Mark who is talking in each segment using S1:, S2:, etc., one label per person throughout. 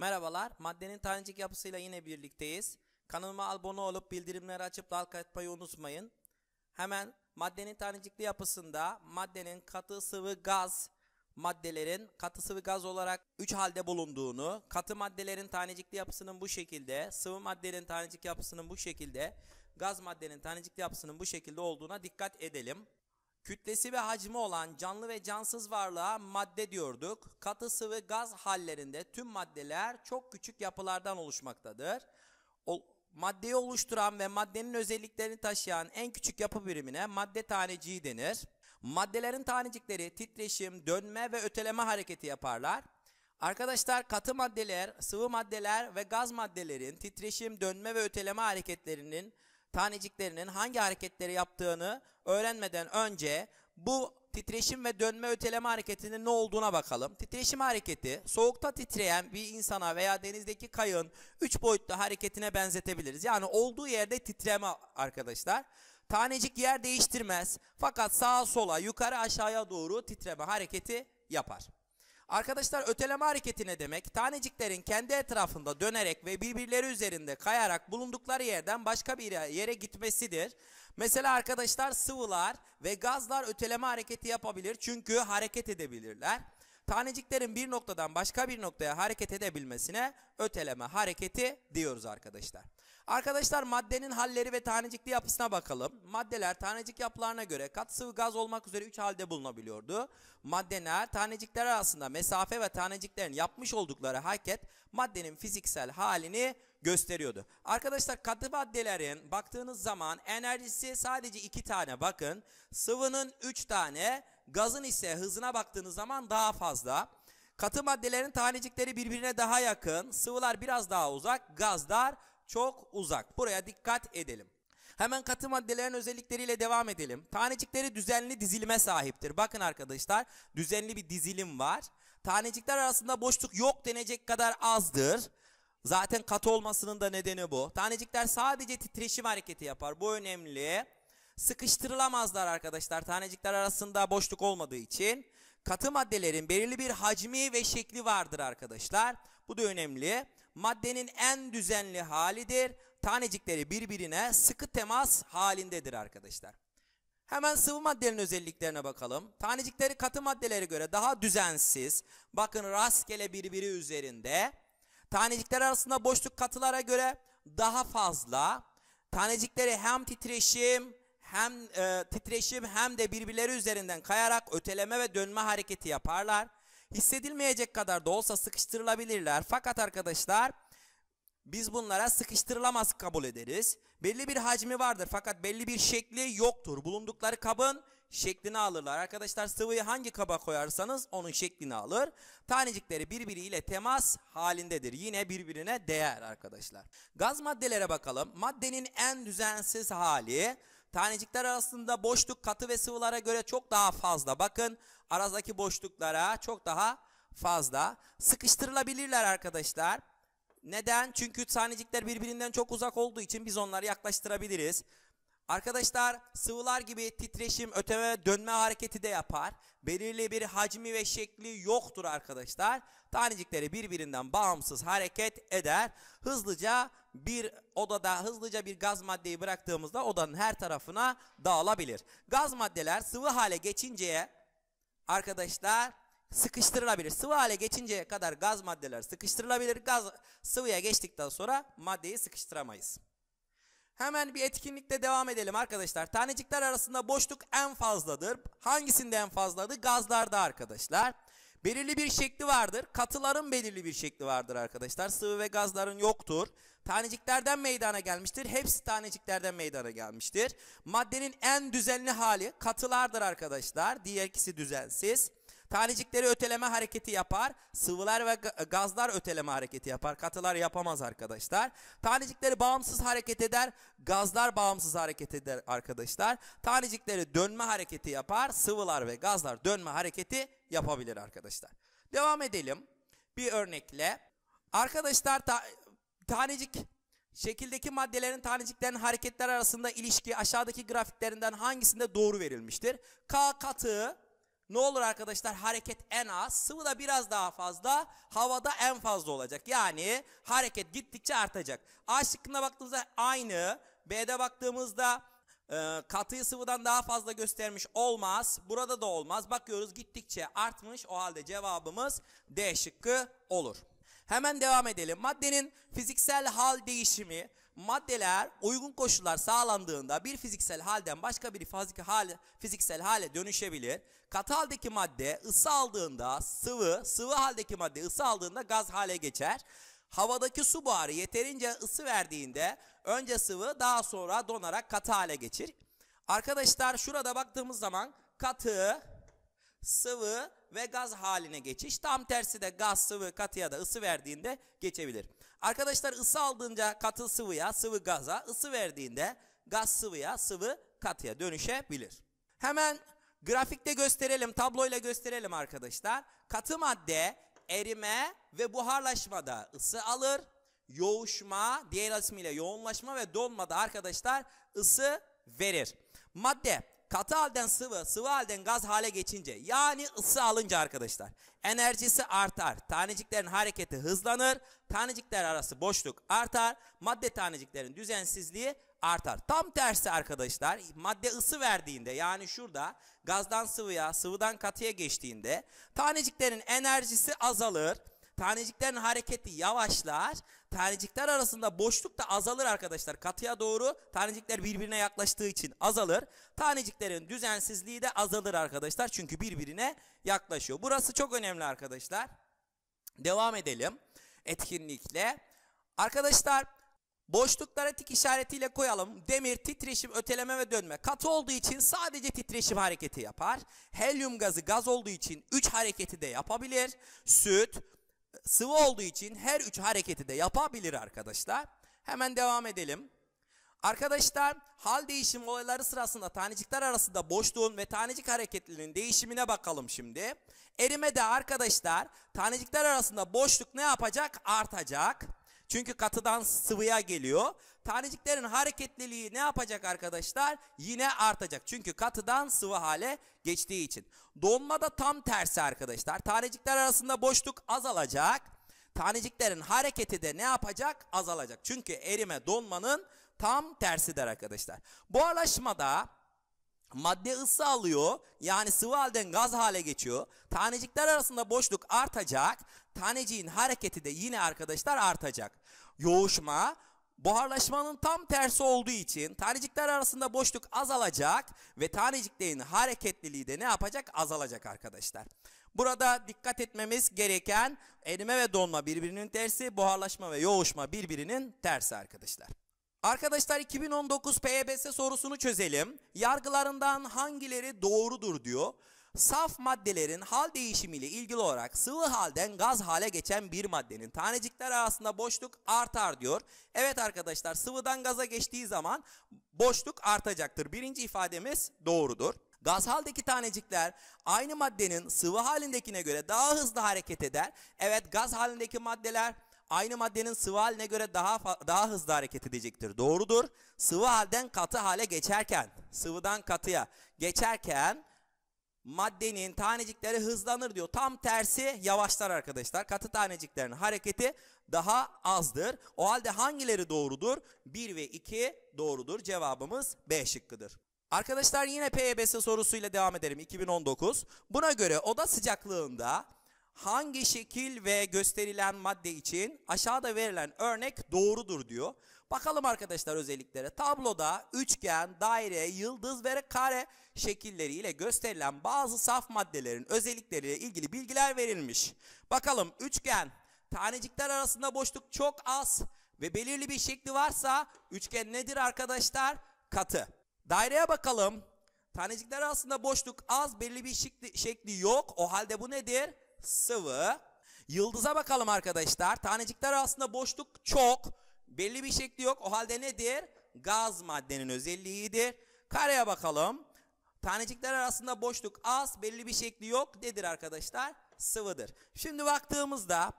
S1: Merhabalar, maddenin tanecik yapısıyla yine birlikteyiz. Kanalıma abone olup bildirimleri açıp like atmayı unutmayın. Hemen maddenin tanecikli yapısında maddenin katı sıvı gaz maddelerin katı sıvı gaz olarak 3 halde bulunduğunu, katı maddelerin tanecikli yapısının bu şekilde, sıvı maddenin tanecik yapısının bu şekilde, gaz maddenin tanecikli yapısının bu şekilde olduğuna dikkat edelim. Kütlesi ve hacmi olan canlı ve cansız varlığa madde diyorduk. Katı sıvı gaz hallerinde tüm maddeler çok küçük yapılardan oluşmaktadır. O, maddeyi oluşturan ve maddenin özelliklerini taşıyan en küçük yapı birimine madde taneciği denir. Maddelerin tanecikleri titreşim, dönme ve öteleme hareketi yaparlar. Arkadaşlar katı maddeler, sıvı maddeler ve gaz maddelerin titreşim, dönme ve öteleme hareketlerinin taneciklerinin hangi hareketleri yaptığını öğrenmeden önce bu titreşim ve dönme öteleme hareketinin ne olduğuna bakalım. Titreşim hareketi soğukta titreyen bir insana veya denizdeki kayığın 3 boyutlu hareketine benzetebiliriz. Yani olduğu yerde titreme arkadaşlar. Tanecik yer değiştirmez fakat sağa sola yukarı aşağıya doğru titreme hareketi yapar. Arkadaşlar öteleme hareketine demek taneciklerin kendi etrafında dönerek ve birbirleri üzerinde kayarak bulundukları yerden başka bir yere gitmesidir. Mesela arkadaşlar sıvılar ve gazlar öteleme hareketi yapabilir çünkü hareket edebilirler. Taneciklerin bir noktadan başka bir noktaya hareket edebilmesine öteleme hareketi diyoruz arkadaşlar. Arkadaşlar maddenin halleri ve tanecikli yapısına bakalım. Maddeler tanecik yapılarına göre kat sıvı gaz olmak üzere 3 halde bulunabiliyordu. Maddeler tanecikler arasında mesafe ve taneciklerin yapmış oldukları hareket maddenin fiziksel halini gösteriyordu. Arkadaşlar katı maddelerin baktığınız zaman enerjisi sadece iki tane bakın. Sıvının üç tane, gazın ise hızına baktığınız zaman daha fazla. Katı maddelerin tanecikleri birbirine daha yakın, sıvılar biraz daha uzak, gazlar çok uzak. Buraya dikkat edelim. Hemen katı maddelerin özellikleriyle devam edelim. Tanecikleri düzenli dizilime sahiptir. Bakın arkadaşlar düzenli bir dizilim var. Tanecikler arasında boşluk yok denecek kadar azdır. Zaten katı olmasının da nedeni bu. Tanecikler sadece titreşim hareketi yapar. Bu önemli. Sıkıştırılamazlar arkadaşlar. Tanecikler arasında boşluk olmadığı için. Katı maddelerin belirli bir hacmi ve şekli vardır arkadaşlar. Bu da önemli. Maddenin en düzenli halidir. Tanecikleri birbirine sıkı temas halindedir arkadaşlar. Hemen sıvı maddelerin özelliklerine bakalım. Tanecikleri katı maddelere göre daha düzensiz. Bakın rastgele birbiri üzerinde Tanecikler arasında boşluk katılara göre daha fazla. Tanecikleri hem titreşim hem e, titreşim hem de birbirleri üzerinden kayarak öteleme ve dönme hareketi yaparlar. Hissedilmeyecek kadar da olsa sıkıştırılabilirler. Fakat arkadaşlar biz bunlara sıkıştırılamaz kabul ederiz. Belli bir hacmi vardır fakat belli bir şekli yoktur. Bulundukları kabın şeklini alırlar. Arkadaşlar sıvıyı hangi kaba koyarsanız onun şeklini alır. Tanecikleri birbiriyle temas halindedir. Yine birbirine değer arkadaşlar. Gaz maddelere bakalım. Maddenin en düzensiz hali tanecikler arasında boşluk katı ve sıvılara göre çok daha fazla. Bakın aradaki boşluklara çok daha fazla. Sıkıştırılabilirler arkadaşlar. Neden? Çünkü tanecikler birbirinden çok uzak olduğu için biz onları yaklaştırabiliriz. Arkadaşlar sıvılar gibi titreşim, öteme dönme hareketi de yapar. Belirli bir hacmi ve şekli yoktur arkadaşlar. Tanecikleri birbirinden bağımsız hareket eder. Hızlıca bir odada hızlıca bir gaz maddeyi bıraktığımızda odanın her tarafına dağılabilir. Gaz maddeler sıvı hale geçinceye arkadaşlar sıkıştırılabilir. Sıvı hale geçinceye kadar gaz maddeler sıkıştırılabilir. Gaz sıvıya geçtikten sonra maddeyi sıkıştıramayız. Hemen bir etkinlikle devam edelim arkadaşlar. Tanecikler arasında boşluk en fazladır. Hangisinde en fazladır? Gazlarda arkadaşlar. Belirli bir şekli vardır. Katıların belirli bir şekli vardır arkadaşlar. Sıvı ve gazların yoktur. Taneciklerden meydana gelmiştir. Hepsi taneciklerden meydana gelmiştir. Maddenin en düzenli hali katılardır arkadaşlar. Diğer ikisi düzensiz. Tanecikleri öteleme hareketi yapar. Sıvılar ve gazlar öteleme hareketi yapar. Katılar yapamaz arkadaşlar. Tanecikleri bağımsız hareket eder. Gazlar bağımsız hareket eder arkadaşlar. Tanecikleri dönme hareketi yapar. Sıvılar ve gazlar dönme hareketi yapabilir arkadaşlar. Devam edelim. Bir örnekle. Arkadaşlar ta tanecik Şekildeki maddelerin taneciklerin hareketler arasında ilişki aşağıdaki grafiklerinden hangisinde doğru verilmiştir? K katı, ne olur arkadaşlar hareket en az, sıvıda biraz daha fazla, havada en fazla olacak. Yani hareket gittikçe artacak. A şıkkına baktığımızda aynı, B'de baktığımızda e, katıyı sıvıdan daha fazla göstermiş olmaz. Burada da olmaz. Bakıyoruz gittikçe artmış. O halde cevabımız D şıkkı olur. Hemen devam edelim. Maddenin fiziksel hal değişimi maddeler uygun koşullar sağlandığında bir fiziksel halden başka bir hale, fiziksel hale dönüşebilir. Katı haldeki madde ısı aldığında sıvı, sıvı haldeki madde ısı aldığında gaz hale geçer. Havadaki su buharı yeterince ısı verdiğinde önce sıvı daha sonra donarak katı hale geçir. Arkadaşlar şurada baktığımız zaman katı, sıvı ve gaz haline geçiş. Tam tersi de gaz, sıvı, katıya da ısı verdiğinde geçebilir. Arkadaşlar ısı aldığında katı sıvıya, sıvı gaza, ısı verdiğinde gaz sıvıya, sıvı katıya dönüşebilir. Hemen grafikte gösterelim, tabloyla gösterelim arkadaşlar. Katı madde erime ve buharlaşmada ısı alır. Yoğuşma, diğer ismiyle yoğunlaşma ve donmada arkadaşlar ısı verir. Madde katı halden sıvı, sıvı halden gaz hale geçince yani ısı alınca arkadaşlar enerjisi artar. Taneciklerin hareketi hızlanır. Tanecikler arası boşluk artar. Madde taneciklerin düzensizliği artar. Tam tersi arkadaşlar madde ısı verdiğinde yani şurada gazdan sıvıya, sıvıdan katıya geçtiğinde taneciklerin enerjisi azalır Taneciklerin hareketi yavaşlar. Tanecikler arasında boşluk da azalır arkadaşlar. Katıya doğru tanecikler birbirine yaklaştığı için azalır. Taneciklerin düzensizliği de azalır arkadaşlar. Çünkü birbirine yaklaşıyor. Burası çok önemli arkadaşlar. Devam edelim etkinlikle. Arkadaşlar Boşluklara tik işaretiyle koyalım. Demir titreşim, öteleme ve dönme. Katı olduğu için sadece titreşim hareketi yapar. Helyum gazı gaz olduğu için 3 hareketi de yapabilir. Süt, sıvı olduğu için her üç hareketi de yapabilir arkadaşlar. Hemen devam edelim. Arkadaşlar hal değişim olayları sırasında tanecikler arasında boşluğun ve tanecik hareketlerinin değişimine bakalım şimdi. Erime de arkadaşlar tanecikler arasında boşluk ne yapacak? Artacak. Çünkü katıdan sıvıya geliyor. Taneciklerin hareketliliği ne yapacak arkadaşlar? Yine artacak. Çünkü katıdan sıvı hale geçtiği için. Donma da tam tersi arkadaşlar. Tanecikler arasında boşluk azalacak. Taneciklerin hareketi de ne yapacak? Azalacak. Çünkü erime donmanın tam tersidir arkadaşlar. Buharlaşmada madde ısı alıyor. Yani sıvı halden gaz hale geçiyor. Tanecikler arasında boşluk artacak. Taneciğin hareketi de yine arkadaşlar artacak. Yoğuşma Buharlaşmanın tam tersi olduğu için tanecikler arasında boşluk azalacak ve taneciklerin hareketliliği de ne yapacak? Azalacak arkadaşlar. Burada dikkat etmemiz gereken erime ve donma birbirinin tersi, buharlaşma ve yoğuşma birbirinin tersi arkadaşlar. Arkadaşlar 2019 PYBS e sorusunu çözelim. Yargılarından hangileri doğrudur diyor. Saf maddelerin hal değişimiyle ilgili olarak sıvı halden gaz hale geçen bir maddenin tanecikler arasında boşluk artar diyor. Evet arkadaşlar sıvıdan gaza geçtiği zaman boşluk artacaktır. Birinci ifademiz doğrudur. Gaz haldeki tanecikler aynı maddenin sıvı halindekine göre daha hızlı hareket eder. Evet gaz halindeki maddeler aynı maddenin sıvı haline göre daha daha hızlı hareket edecektir. Doğrudur. Sıvı halden katı hale geçerken, sıvıdan katıya geçerken maddenin tanecikleri hızlanır diyor. Tam tersi yavaşlar arkadaşlar. Katı taneciklerin hareketi daha azdır. O halde hangileri doğrudur? 1 ve 2 doğrudur. Cevabımız B şıkkıdır. Arkadaşlar yine PYBS sorusuyla devam edelim 2019. Buna göre oda sıcaklığında hangi şekil ve gösterilen madde için aşağıda verilen örnek doğrudur diyor. Bakalım arkadaşlar özelliklere. Tabloda üçgen, daire, yıldız ve kare şekilleriyle gösterilen bazı saf maddelerin özellikleriyle ilgili bilgiler verilmiş. Bakalım üçgen, tanecikler arasında boşluk çok az ve belirli bir şekli varsa üçgen nedir arkadaşlar? Katı. Daireye bakalım. Tanecikler arasında boşluk az, belirli bir şekli, şekli yok. O halde bu nedir? Sıvı. Yıldıza bakalım arkadaşlar. Tanecikler arasında boşluk çok. Belli bir şekli yok. O halde nedir? Gaz maddenin özelliğidir. Kareye bakalım. Tanecikler arasında boşluk az, belli bir şekli yok. Nedir arkadaşlar? Sıvıdır. Şimdi baktığımızda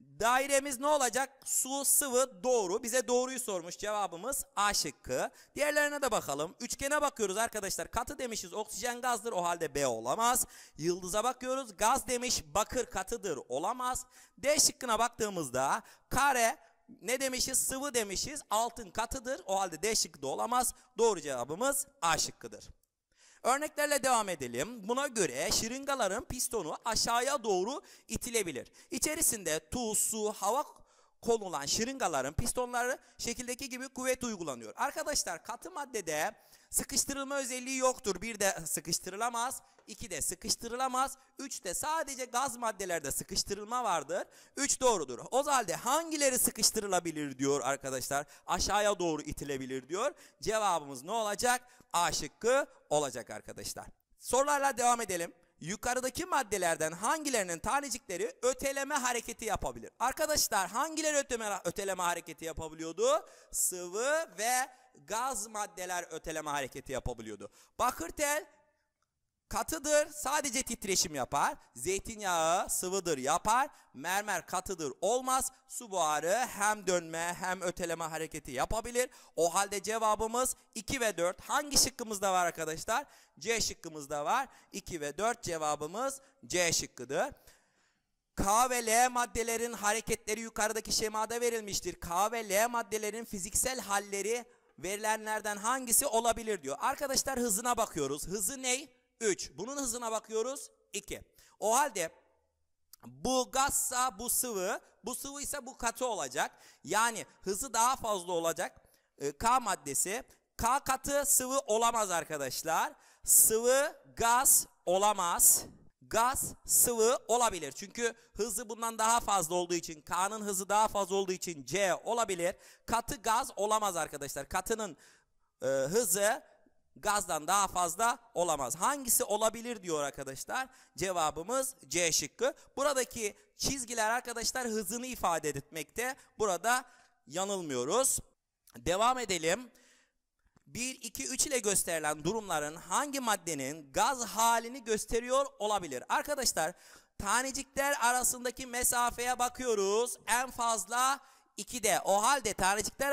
S1: dairemiz ne olacak? Su, sıvı, doğru. Bize doğruyu sormuş cevabımız A şıkkı. Diğerlerine de bakalım. Üçgene bakıyoruz arkadaşlar. Katı demişiz oksijen gazdır o halde B olamaz. Yıldıza bakıyoruz. Gaz demiş bakır katıdır olamaz. D şıkkına baktığımızda kare ne demişiz? Sıvı demişiz. Altın katıdır. O halde D şıkkı da olamaz. Doğru cevabımız A şıkkıdır. Örneklerle devam edelim. Buna göre şırıngaların pistonu aşağıya doğru itilebilir. İçerisinde tuz, su, hava konulan şırıngaların pistonları şekildeki gibi kuvvet uygulanıyor. Arkadaşlar katı maddede sıkıştırılma özelliği yoktur. Bir de sıkıştırılamaz. 2 de sıkıştırılamaz. 3 de sadece gaz maddelerde sıkıştırılma vardır. 3 doğrudur. O halde hangileri sıkıştırılabilir diyor arkadaşlar. Aşağıya doğru itilebilir diyor. Cevabımız ne olacak? A şıkkı olacak arkadaşlar. Sorularla devam edelim yukarıdaki maddelerden hangilerinin tanecikleri öteleme hareketi yapabilir? Arkadaşlar hangileri öteleme, öteleme hareketi yapabiliyordu? Sıvı ve gaz maddeler öteleme hareketi yapabiliyordu. Bakır tel katıdır sadece titreşim yapar. Zeytinyağı sıvıdır yapar. Mermer katıdır olmaz. Su buharı hem dönme hem öteleme hareketi yapabilir. O halde cevabımız 2 ve 4. Hangi şıkkımızda var arkadaşlar? C şıkkımızda var. 2 ve 4 cevabımız C şıkkıdır. K ve L maddelerin hareketleri yukarıdaki şemada verilmiştir. K ve L maddelerin fiziksel halleri verilenlerden hangisi olabilir diyor. Arkadaşlar hızına bakıyoruz. Hızı ney? 3. Bunun hızına bakıyoruz 2. O halde bu gazsa bu sıvı, bu sıvı ise bu katı olacak. Yani hızı daha fazla olacak. Ee, K maddesi. K katı sıvı olamaz arkadaşlar. Sıvı gaz olamaz. Gaz sıvı olabilir. Çünkü hızı bundan daha fazla olduğu için, K'nın hızı daha fazla olduğu için C olabilir. Katı gaz olamaz arkadaşlar. Katının e, hızı gazdan daha fazla olamaz. Hangisi olabilir diyor arkadaşlar. Cevabımız C şıkkı. Buradaki çizgiler arkadaşlar hızını ifade etmekte. Burada yanılmıyoruz. Devam edelim. 1, 2, 3 ile gösterilen durumların hangi maddenin gaz halini gösteriyor olabilir? Arkadaşlar tanecikler arasındaki mesafeye bakıyoruz. En fazla 2'de. O halde tanecikler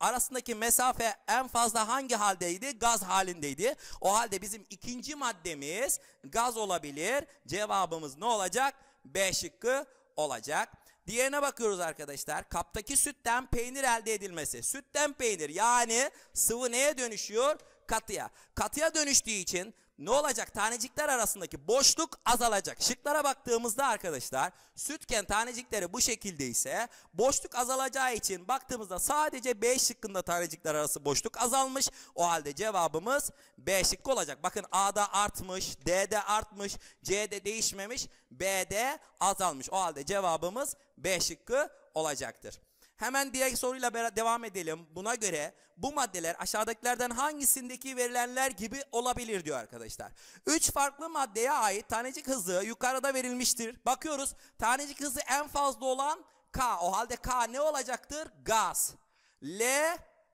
S1: arasındaki mesafe en fazla hangi haldeydi? Gaz halindeydi. O halde bizim ikinci maddemiz gaz olabilir. Cevabımız ne olacak? B şıkkı olacak. Diğerine bakıyoruz arkadaşlar. Kaptaki sütten peynir elde edilmesi. Sütten peynir yani sıvı neye dönüşüyor? Katıya. Katıya dönüştüğü için ne olacak? Tanecikler arasındaki boşluk azalacak. Şıklara baktığımızda arkadaşlar sütken tanecikleri bu şekilde ise boşluk azalacağı için baktığımızda sadece B şıkkında tanecikler arası boşluk azalmış. O halde cevabımız B şıkkı olacak. Bakın A'da artmış, D'de artmış, C'de değişmemiş, B'de azalmış. O halde cevabımız B şıkkı olacaktır. Hemen diğer soruyla devam edelim. Buna göre bu maddeler aşağıdakilerden hangisindeki verilenler gibi olabilir diyor arkadaşlar. Üç farklı maddeye ait tanecik hızı yukarıda verilmiştir. Bakıyoruz tanecik hızı en fazla olan K. O halde K ne olacaktır? Gaz. L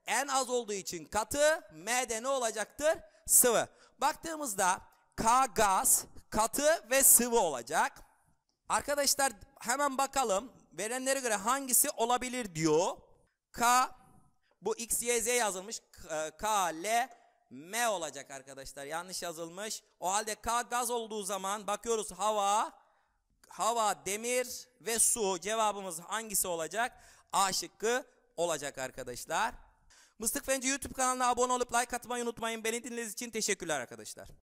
S1: en az olduğu için katı, M de ne olacaktır? Sıvı. Baktığımızda K gaz, katı ve sıvı olacak. Arkadaşlar hemen bakalım verenlere göre hangisi olabilir diyor. K bu X, Y, Z yazılmış. E, K, L, M olacak arkadaşlar. Yanlış yazılmış. O halde K gaz olduğu zaman bakıyoruz hava, hava, demir ve su. Cevabımız hangisi olacak? A şıkkı olacak arkadaşlar. Mıstık Fenci YouTube kanalına abone olup like atmayı unutmayın. Beni dinlediğiniz için teşekkürler arkadaşlar.